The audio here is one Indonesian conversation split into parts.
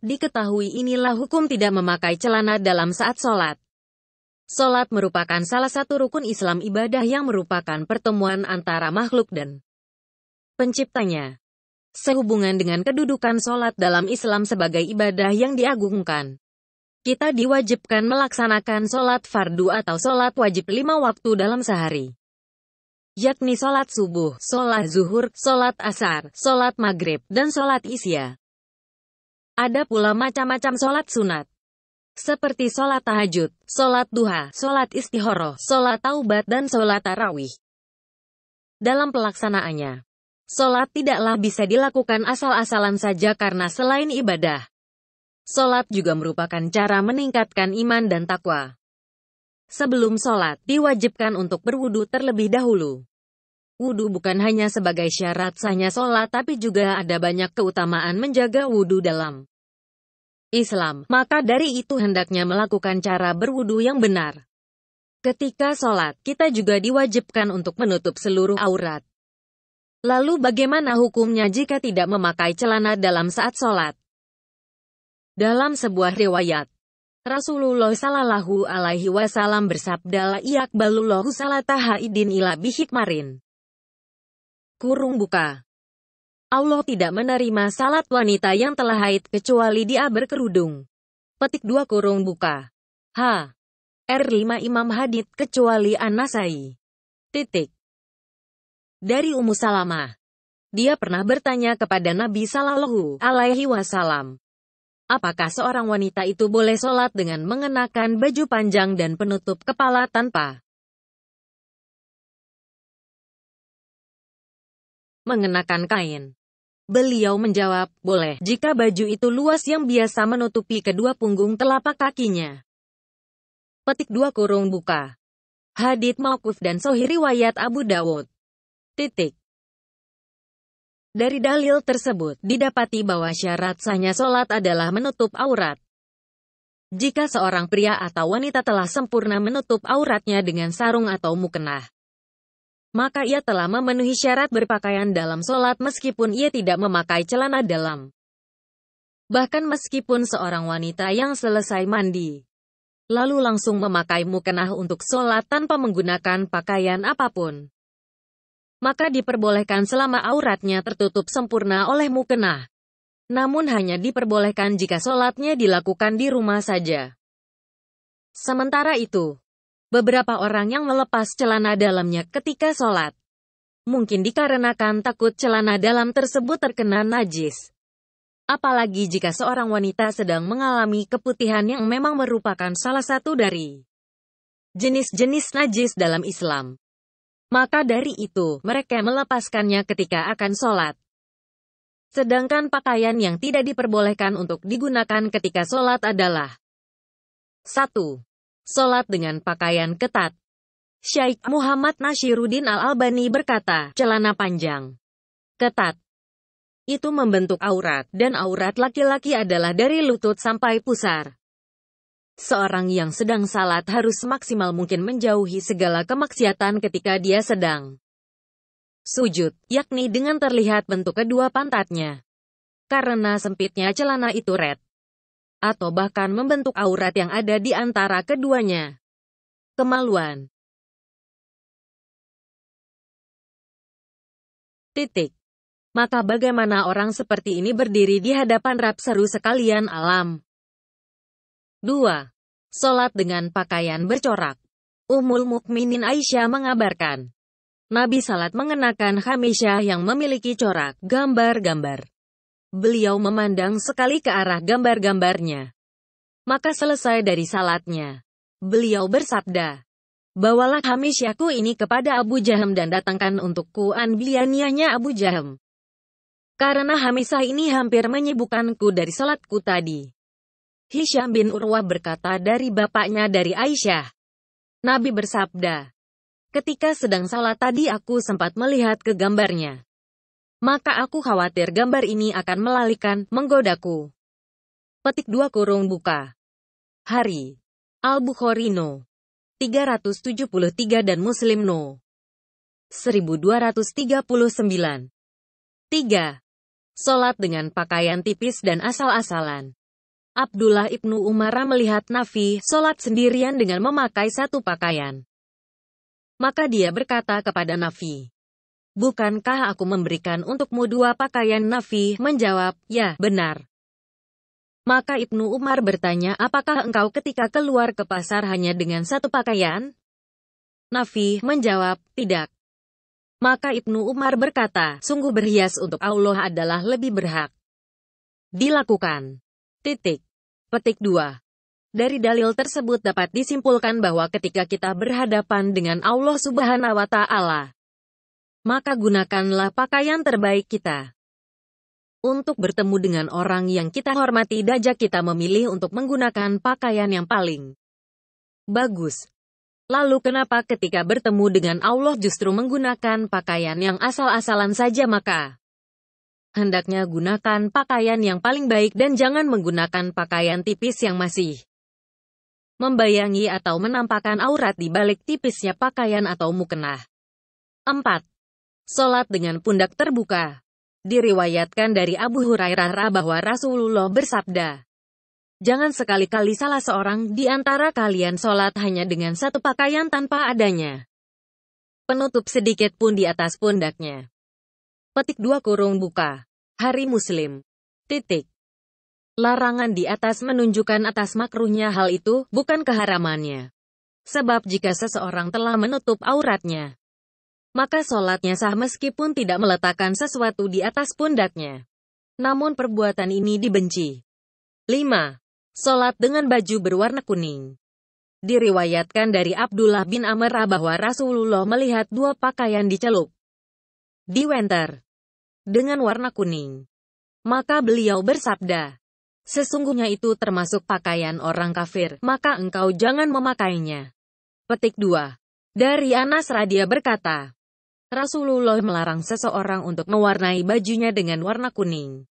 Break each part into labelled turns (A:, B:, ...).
A: Diketahui inilah hukum tidak memakai celana dalam saat sholat. Sholat merupakan salah satu rukun Islam ibadah yang merupakan pertemuan antara makhluk dan penciptanya. Sehubungan dengan kedudukan sholat dalam Islam sebagai ibadah yang diagungkan. Kita diwajibkan melaksanakan sholat fardu atau sholat wajib lima waktu dalam sehari. Yakni sholat subuh, sholat zuhur, sholat asar, sholat maghrib, dan sholat isya. Ada pula macam-macam sholat sunat. Seperti sholat tahajud, sholat duha, sholat istihoroh, sholat taubat dan sholat tarawih. Dalam pelaksanaannya, sholat tidaklah bisa dilakukan asal-asalan saja karena selain ibadah, sholat juga merupakan cara meningkatkan iman dan takwa. Sebelum sholat, diwajibkan untuk berwudu terlebih dahulu. Wudhu bukan hanya sebagai syarat sahnya sholat tapi juga ada banyak keutamaan menjaga wudhu dalam Islam. Maka dari itu hendaknya melakukan cara berwudhu yang benar. Ketika sholat, kita juga diwajibkan untuk menutup seluruh aurat. Lalu bagaimana hukumnya jika tidak memakai celana dalam saat sholat? Dalam sebuah riwayat, Rasulullah Shallallahu Alaihi Wasallam bersabda iyak balulohu salatahaidin idin ila bihikmarin kurung buka. Allah tidak menerima salat wanita yang telah haid kecuali dia berkerudung. Petik dua kurung buka. H. R5 Imam Hadid kecuali An Nasai. Titik. Dari Ummu Salamah. Dia pernah bertanya kepada Nabi Sallallahu Alaihi Wasallam. Apakah seorang wanita itu boleh sholat dengan mengenakan baju panjang dan penutup kepala tanpa mengenakan kain. Beliau menjawab, boleh, jika baju itu luas yang biasa menutupi kedua punggung telapak kakinya. Petik dua kurung buka. Hadith Mawkuf dan Sohi Riwayat Abu Dawud. Titik. Dari dalil tersebut, didapati bahwa syarat sahnya sholat adalah menutup aurat. Jika seorang pria atau wanita telah sempurna menutup auratnya dengan sarung atau mukenah maka ia telah memenuhi syarat berpakaian dalam sholat meskipun ia tidak memakai celana dalam. Bahkan meskipun seorang wanita yang selesai mandi, lalu langsung memakai mukenah untuk sholat tanpa menggunakan pakaian apapun, maka diperbolehkan selama auratnya tertutup sempurna oleh mukenah. Namun hanya diperbolehkan jika sholatnya dilakukan di rumah saja. Sementara itu, beberapa orang yang melepas celana dalamnya ketika sholat. Mungkin dikarenakan takut celana dalam tersebut terkena najis. Apalagi jika seorang wanita sedang mengalami keputihan yang memang merupakan salah satu dari jenis-jenis najis dalam Islam. Maka dari itu, mereka melepaskannya ketika akan sholat. Sedangkan pakaian yang tidak diperbolehkan untuk digunakan ketika sholat adalah 1. Sholat dengan pakaian ketat. Syaikh Muhammad Nasiruddin Al-Albani berkata, celana panjang, ketat, itu membentuk aurat, dan aurat laki-laki adalah dari lutut sampai pusar. Seorang yang sedang salat harus maksimal mungkin menjauhi segala kemaksiatan ketika dia sedang sujud, yakni dengan terlihat bentuk kedua pantatnya. Karena sempitnya celana itu red, atau bahkan membentuk aurat yang ada di antara keduanya. Kemaluan Titik. Maka bagaimana orang seperti ini berdiri di hadapan rap seru sekalian alam? 2. Solat dengan pakaian bercorak Umul Mukminin Aisyah mengabarkan, Nabi Salat mengenakan khamisyah yang memiliki corak, gambar-gambar. Beliau memandang sekali ke arah gambar-gambarnya. Maka selesai dari salatnya. Beliau bersabda, Bawalah Hamisyaku ini kepada Abu Jaham dan datangkan untukku anblianianya Abu Jaham. Karena Hamisah ini hampir menyibukkanku dari salatku tadi. Hisham bin Urwah berkata dari bapaknya dari Aisyah. Nabi bersabda, Ketika sedang salat tadi aku sempat melihat ke gambarnya maka aku khawatir gambar ini akan melalikan, menggodaku. Petik dua kurung buka. Hari. Al-Bukhari No. 373 dan Muslim No. 1239. 3. Solat dengan pakaian tipis dan asal-asalan. Abdullah ibnu Umar melihat Nafi solat sendirian dengan memakai satu pakaian. Maka dia berkata kepada Nafi, Bukankah aku memberikan untukmu dua pakaian Nafi? Menjawab, ya, benar. Maka Ibnu Umar bertanya, apakah engkau ketika keluar ke pasar hanya dengan satu pakaian? Nafi menjawab, tidak. Maka Ibnu Umar berkata, sungguh berhias untuk Allah adalah lebih berhak. Dilakukan. Titik. Petik 2. Dari dalil tersebut dapat disimpulkan bahwa ketika kita berhadapan dengan Allah Subhanahu wa Ta'ala, maka gunakanlah pakaian terbaik kita. Untuk bertemu dengan orang yang kita hormati dajak kita memilih untuk menggunakan pakaian yang paling bagus. Lalu kenapa ketika bertemu dengan Allah justru menggunakan pakaian yang asal-asalan saja maka hendaknya gunakan pakaian yang paling baik dan jangan menggunakan pakaian tipis yang masih membayangi atau menampakkan aurat di balik tipisnya pakaian atau mukenah. 4. Solat dengan pundak terbuka. Diriwayatkan dari Abu Hurairah bahwa Rasulullah bersabda, Jangan sekali-kali salah seorang di antara kalian solat hanya dengan satu pakaian tanpa adanya. Penutup sedikit pun di atas pundaknya. Petik dua kurung buka. Hari Muslim. Titik. Larangan di atas menunjukkan atas makruhnya hal itu, bukan keharamannya. Sebab jika seseorang telah menutup auratnya, maka solatnya sah meskipun tidak meletakkan sesuatu di atas pundaknya. Namun perbuatan ini dibenci. 5. Solat dengan baju berwarna kuning. Diriwayatkan dari Abdullah bin Amr bahwa Rasulullah melihat dua pakaian dicelup di winter dengan warna kuning. Maka beliau bersabda, Sesungguhnya itu termasuk pakaian orang kafir, maka engkau jangan memakainya. Petik 2. Dari Anas Radia berkata, Rasulullah melarang seseorang untuk mewarnai bajunya dengan warna kuning,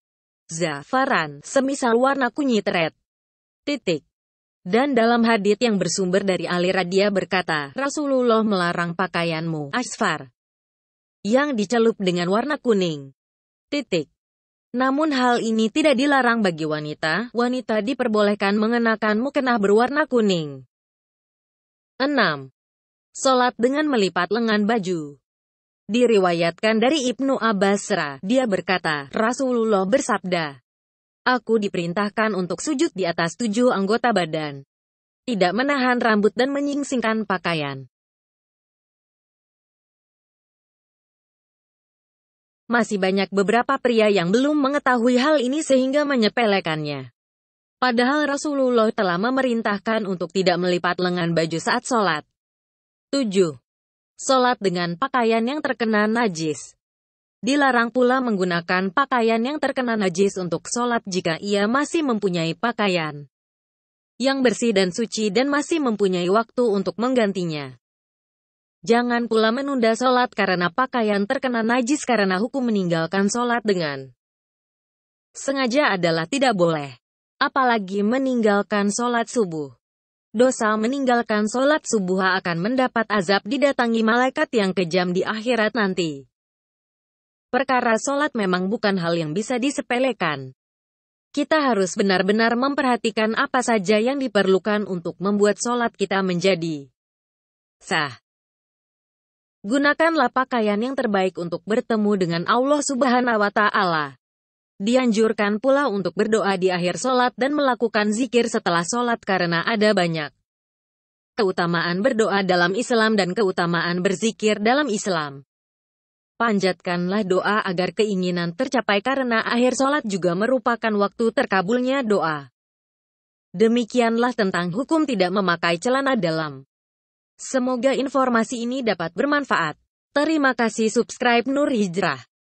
A: zafaran, semisal warna kunyit red. Titik. Dan dalam hadit yang bersumber dari Ali Radia berkata, Rasulullah melarang pakaianmu, asfar, yang dicelup dengan warna kuning. Titik. Namun hal ini tidak dilarang bagi wanita, wanita diperbolehkan mengenakan mukena berwarna kuning. 6. Solat dengan melipat lengan baju. Diriwayatkan dari Ibnu Abbasra, dia berkata, Rasulullah bersabda, Aku diperintahkan untuk sujud di atas tujuh anggota badan. Tidak menahan rambut dan menyingsingkan pakaian. Masih banyak beberapa pria yang belum mengetahui hal ini sehingga menyepelekannya. Padahal Rasulullah telah memerintahkan untuk tidak melipat lengan baju saat sholat. 7 sholat dengan pakaian yang terkena najis. Dilarang pula menggunakan pakaian yang terkena najis untuk sholat jika ia masih mempunyai pakaian yang bersih dan suci dan masih mempunyai waktu untuk menggantinya. Jangan pula menunda sholat karena pakaian terkena najis karena hukum meninggalkan sholat dengan sengaja adalah tidak boleh. Apalagi meninggalkan sholat subuh dosa meninggalkan sholat subuh akan mendapat azab didatangi malaikat yang kejam di akhirat nanti. Perkara sholat memang bukan hal yang bisa disepelekan. Kita harus benar-benar memperhatikan apa saja yang diperlukan untuk membuat sholat kita menjadi sah. Gunakanlah pakaian yang terbaik untuk bertemu dengan Allah Subhanahu wa Ta'ala. Dianjurkan pula untuk berdoa di akhir sholat dan melakukan zikir setelah sholat karena ada banyak keutamaan berdoa dalam Islam dan keutamaan berzikir dalam Islam. Panjatkanlah doa agar keinginan tercapai karena akhir sholat juga merupakan waktu terkabulnya doa. Demikianlah tentang hukum tidak memakai celana dalam. Semoga informasi ini dapat bermanfaat. Terima kasih subscribe Nur Hijrah.